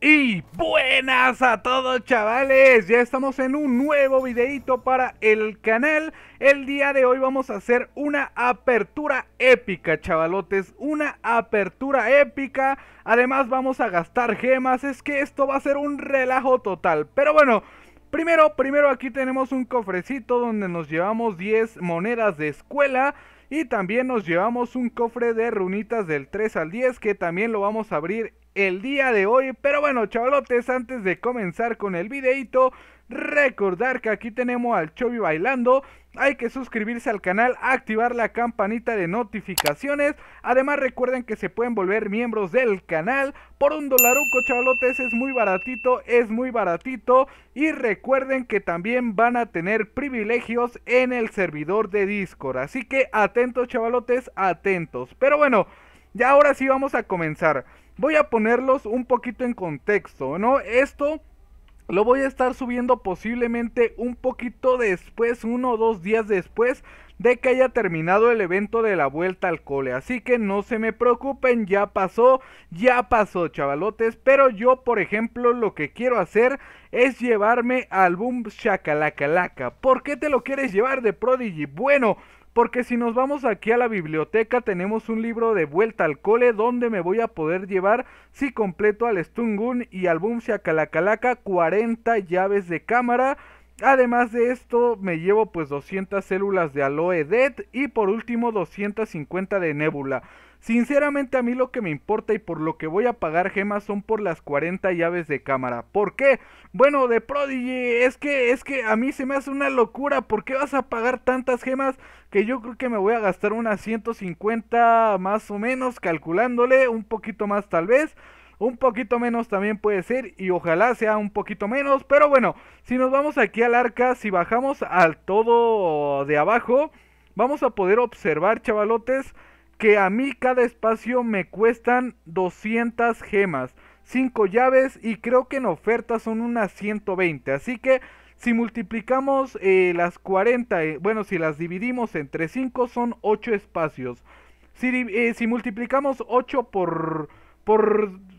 Y buenas a todos chavales, ya estamos en un nuevo videito para el canal El día de hoy vamos a hacer una apertura épica chavalotes, una apertura épica Además vamos a gastar gemas, es que esto va a ser un relajo total Pero bueno, primero, primero aquí tenemos un cofrecito donde nos llevamos 10 monedas de escuela y también nos llevamos un cofre de runitas del 3 al 10 que también lo vamos a abrir el día de hoy. Pero bueno, chavalotes, antes de comenzar con el videito, recordar que aquí tenemos al Chobi bailando. Hay que suscribirse al canal, activar la campanita de notificaciones. Además recuerden que se pueden volver miembros del canal por un dolaruco, chavalotes. Es muy baratito, es muy baratito. Y recuerden que también van a tener privilegios en el servidor de Discord. Así que atentos, chavalotes, atentos. Pero bueno... Ya ahora sí vamos a comenzar. Voy a ponerlos un poquito en contexto, ¿no? Esto lo voy a estar subiendo posiblemente un poquito después, uno o dos días después de que haya terminado el evento de la vuelta al cole. Así que no se me preocupen, ya pasó, ya pasó, chavalotes. Pero yo, por ejemplo, lo que quiero hacer es llevarme al Boom Shakalakalaka ¿Por qué te lo quieres llevar de Prodigy? Bueno, porque si nos vamos aquí a la biblioteca tenemos un libro de vuelta al cole donde me voy a poder llevar si completo al Stungun y al Boom Shakalakalaka 40 llaves de cámara Además de esto, me llevo pues 200 células de Aloe Dead y por último 250 de Nebula. Sinceramente a mí lo que me importa y por lo que voy a pagar gemas son por las 40 llaves de cámara. ¿Por qué? Bueno, de Prodigy, es que es que a mí se me hace una locura, ¿por qué vas a pagar tantas gemas? Que yo creo que me voy a gastar unas 150 más o menos calculándole, un poquito más tal vez un poquito menos también puede ser y ojalá sea un poquito menos, pero bueno, si nos vamos aquí al arca, si bajamos al todo de abajo, vamos a poder observar, chavalotes, que a mí cada espacio me cuestan 200 gemas, 5 llaves y creo que en oferta son unas 120, así que... Si multiplicamos eh, las 40, eh, bueno, si las dividimos entre 5 son 8 espacios. Si, eh, si multiplicamos 8 por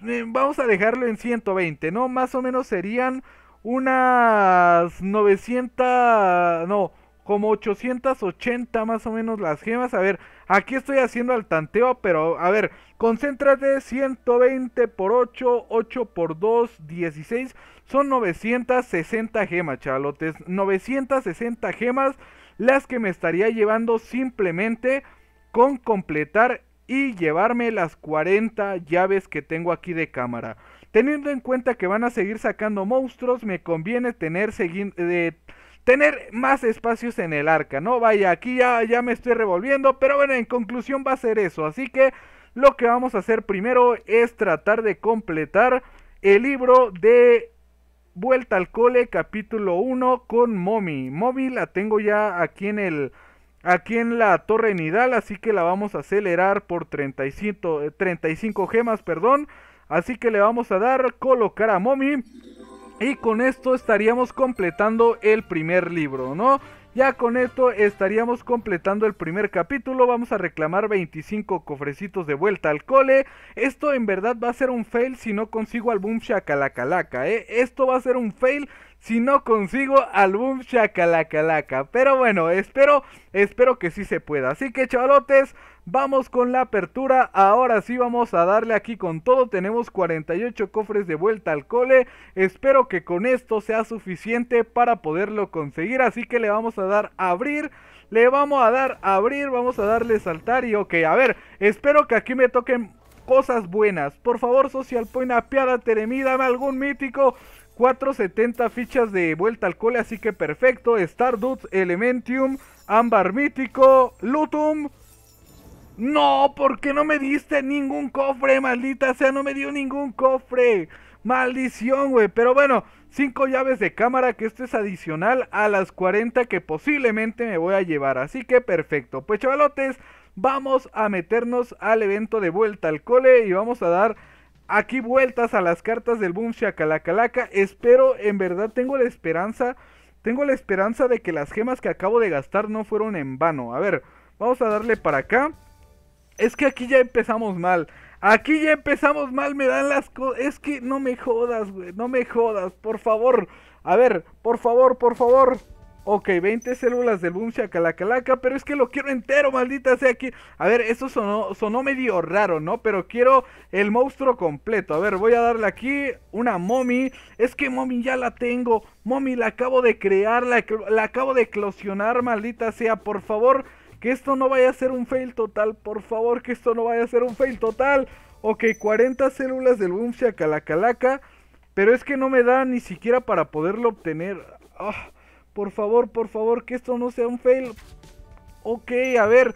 eh, vamos a dejarlo en 120, ¿no? Más o menos serían unas 900, no, como 880 más o menos las gemas. A ver, aquí estoy haciendo al tanteo, pero a ver, concéntrate, 120 por 8, 8 por 2, 16, son 960 gemas, chalotes. 960 gemas las que me estaría llevando simplemente con completar y llevarme las 40 llaves que tengo aquí de cámara. Teniendo en cuenta que van a seguir sacando monstruos, me conviene tener, de eh, tener más espacios en el arca, ¿no? Vaya, aquí ya, ya me estoy revolviendo, pero bueno, en conclusión va a ser eso. Así que lo que vamos a hacer primero es tratar de completar el libro de Vuelta al Cole capítulo 1 con Momi. móvil la tengo ya aquí en el aquí en la Torre Nidal, así que la vamos a acelerar por 35, eh, gemas, perdón. Así que le vamos a dar colocar a Mommy. Y con esto estaríamos completando el primer libro, ¿no? Ya con esto estaríamos completando el primer capítulo, vamos a reclamar 25 cofrecitos de vuelta al cole. Esto en verdad va a ser un fail si no consigo al Boom ¿eh? Esto va a ser un fail si no consigo álbum chacalacalaca. Pero bueno, espero, espero que sí se pueda. Así que chavalotes, vamos con la apertura. Ahora sí vamos a darle aquí con todo. Tenemos 48 cofres de vuelta al cole. Espero que con esto sea suficiente para poderlo conseguir. Así que le vamos a dar a abrir. Le vamos a dar a abrir, vamos a darle saltar y ok, a ver, espero que aquí me toquen cosas buenas. Por favor, Social Point, apiádate de mí, dame algún mítico. 470 fichas de vuelta al cole, así que perfecto. Stardust, Elementium, Ámbar Mítico, Lutum. No, ¿por qué no me diste ningún cofre? Maldita sea, no me dio ningún cofre. Maldición, güey. Pero bueno, 5 llaves de cámara, que esto es adicional a las 40 que posiblemente me voy a llevar. Así que perfecto. Pues chavalotes, vamos a meternos al evento de vuelta al cole y vamos a dar aquí vueltas a las cartas del Boom shakalakalaka, Espero, en verdad, tengo la esperanza. Tengo la esperanza de que las gemas que acabo de gastar no fueron en vano. A ver, vamos a darle para acá. Es que aquí ya empezamos mal. Aquí ya empezamos mal, me dan las cosas. Es que no me jodas, güey. No me jodas, por favor. A ver, por favor, por favor. Ok, 20 células del boom calacalaca, pero es que lo quiero entero, maldita sea aquí. A ver, eso sonó, medio raro, ¿no? Pero quiero el monstruo completo. A ver, voy a darle aquí una mommy. Es que mommy ya la tengo. Mommy la acabo de crear, la, acabo de eclosionar, maldita sea. Por favor, que esto no vaya a ser un fail total. Por favor, que esto no vaya a ser un fail total. Ok, 40 células del boom calacalaca. Pero es que no me da ni siquiera para poderlo obtener. Ah. Por favor, por favor, que esto no sea un fail. Ok, a ver.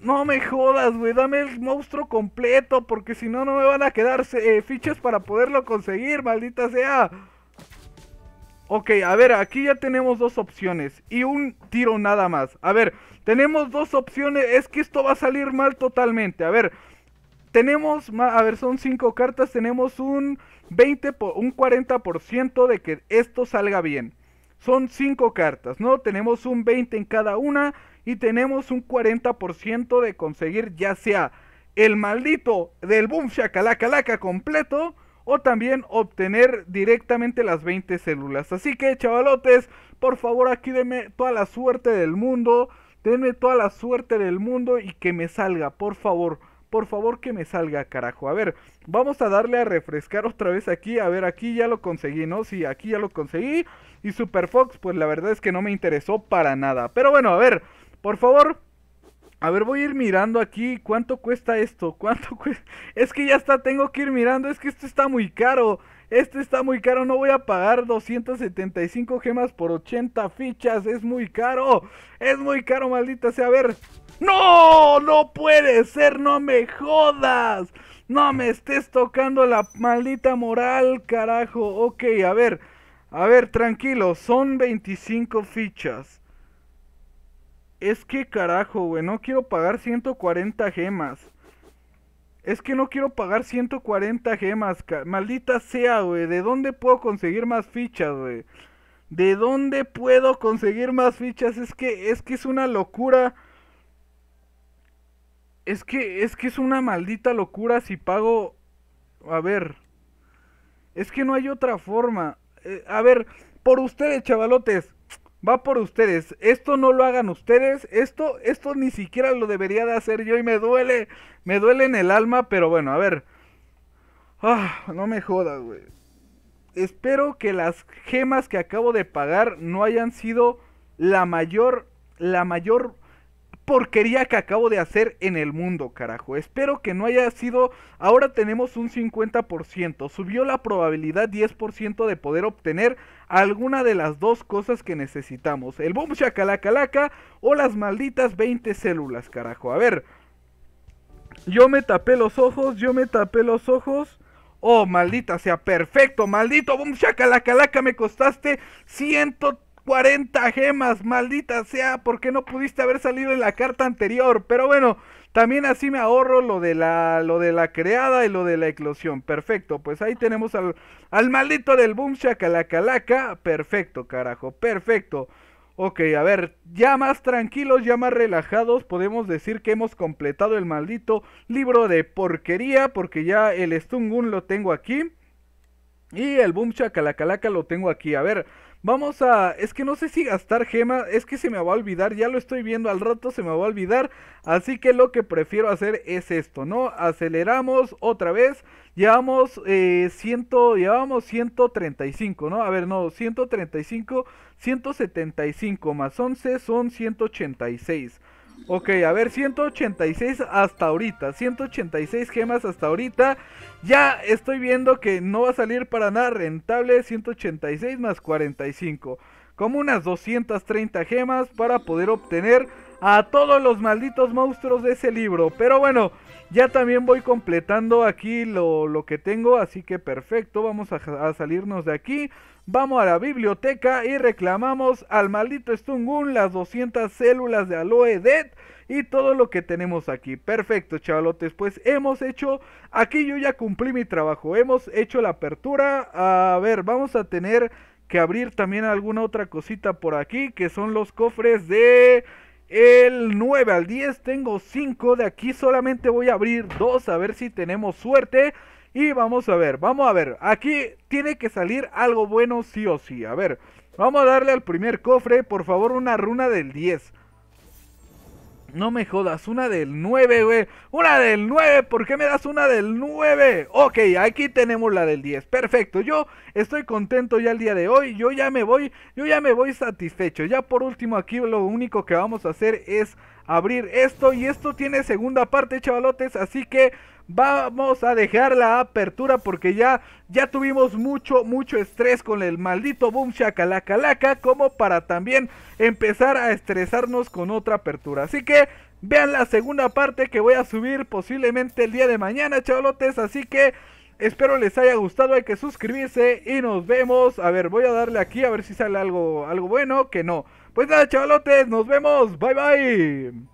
No me jodas, güey. Dame el monstruo completo. Porque si no, no me van a quedar eh, fichas para poderlo conseguir, maldita sea. Ok, a ver, aquí ya tenemos dos opciones. Y un tiro nada más. A ver, tenemos dos opciones. Es que esto va a salir mal totalmente. A ver, tenemos, a ver, son cinco cartas. Tenemos un 20, por, un 40% de que esto salga bien. Son 5 cartas, ¿no? Tenemos un 20 en cada una y tenemos un 40% de conseguir ya sea el maldito del boom shakalaka completo o también obtener directamente las 20 células. Así que chavalotes, por favor aquí denme toda la suerte del mundo, denme toda la suerte del mundo y que me salga, por favor. Por favor que me salga, carajo. A ver, vamos a darle a refrescar otra vez aquí. A ver, aquí ya lo conseguí, ¿no? Sí, aquí ya lo conseguí. Y Super Fox, pues la verdad es que no me interesó para nada. Pero bueno, a ver, por favor, a ver, voy a ir mirando aquí cuánto cuesta esto. ¿Cuánto cuesta? Es que ya está, tengo que ir mirando. Es que esto está muy caro. Esto está muy caro. No voy a pagar 275 gemas por 80 fichas. Es muy caro. Es muy caro, maldita sea. A ver, ¡No! ¡No puede ser! ¡No me jodas! ¡No me estés tocando la maldita moral, carajo! Ok, a ver. A ver, tranquilo. Son 25 fichas. Es que carajo, güey. No quiero pagar 140 gemas. Es que no quiero pagar 140 gemas. Maldita sea, güey. ¿De dónde puedo conseguir más fichas, güey? ¿De dónde puedo conseguir más fichas? Es que es que es una locura es que, es que es una maldita locura si pago... A ver. Es que no hay otra forma. Eh, a ver, por ustedes, chavalotes. Va por ustedes. Esto no lo hagan ustedes. Esto, esto ni siquiera lo debería de hacer yo y me duele. Me duele en el alma, pero bueno, a ver. Ah, no me jodas, güey. Espero que las gemas que acabo de pagar no hayan sido la mayor, la mayor porquería que acabo de hacer en el mundo, carajo. Espero que no haya sido... Ahora tenemos un 50%. Subió la probabilidad 10% de poder obtener alguna de las dos cosas que necesitamos. El boom shakalakalaka o las malditas 20 células, carajo. A ver. Yo me tapé los ojos, yo me tapé los ojos. Oh, maldita sea, perfecto, maldito boom shakalakalaka me costaste 130 40 gemas, maldita sea, porque no pudiste haber salido en la carta anterior. Pero bueno, también así me ahorro lo de la, lo de la creada y lo de la eclosión. Perfecto, pues ahí tenemos al, al maldito del boom calaca. Perfecto, carajo, perfecto. Ok, a ver, ya más tranquilos, ya más relajados, podemos decir que hemos completado el maldito libro de porquería, porque ya el Stungun lo tengo aquí. Y el Boom Chacalacalaca lo tengo aquí. A ver, Vamos a... Es que no sé si gastar gema. Es que se me va a olvidar. Ya lo estoy viendo al rato. Se me va a olvidar. Así que lo que prefiero hacer es esto, ¿no? Aceleramos otra vez. Llevamos, eh, llevamos 135, ¿no? A ver, no, 135, 175 más 11 son 186. Ok, a ver, 186 hasta ahorita. 186 gemas hasta ahorita. Ya estoy viendo que no va a salir para nada rentable. 186 más 45. Como unas 230 gemas para poder obtener a todos los malditos monstruos de ese libro. Pero bueno, ya también voy completando aquí lo, que tengo, así que perfecto, vamos a, a, salirnos de aquí. Vamos a la biblioteca y reclamamos al maldito Stungun las 200 células de Aloe Dead y todo lo que tenemos aquí. Perfecto, chavalotes. Pues hemos hecho, aquí yo ya cumplí mi trabajo. Hemos hecho la apertura. A ver, vamos a tener que abrir también alguna otra cosita por aquí, que son los cofres de... El 9 al 10 tengo 5. De aquí solamente voy a abrir 2 a ver si tenemos suerte. Y vamos a ver, vamos a ver. Aquí tiene que salir algo bueno sí o sí. A ver, vamos a darle al primer cofre. Por favor, una runa del 10. No me jodas, una del 9, güey. Una del 9, ¿por qué me das una del 9? Ok, aquí tenemos la del 10. Perfecto, yo estoy contento ya el día de hoy. Yo ya me voy, yo ya me voy satisfecho. Ya por último aquí lo único que vamos a hacer es abrir esto y esto tiene segunda parte, chavalotes, así que vamos a dejar la apertura porque ya ya tuvimos mucho mucho estrés con el maldito boom shakalakalaka como para también empezar a estresarnos con otra apertura. Así que vean la segunda parte que voy a subir posiblemente el día de mañana, chavalotes, así que Espero les haya gustado, hay que suscribirse y nos vemos. A ver, voy a darle aquí a ver si sale algo algo bueno, que no. Pues nada, chavalotes, nos vemos. Bye bye.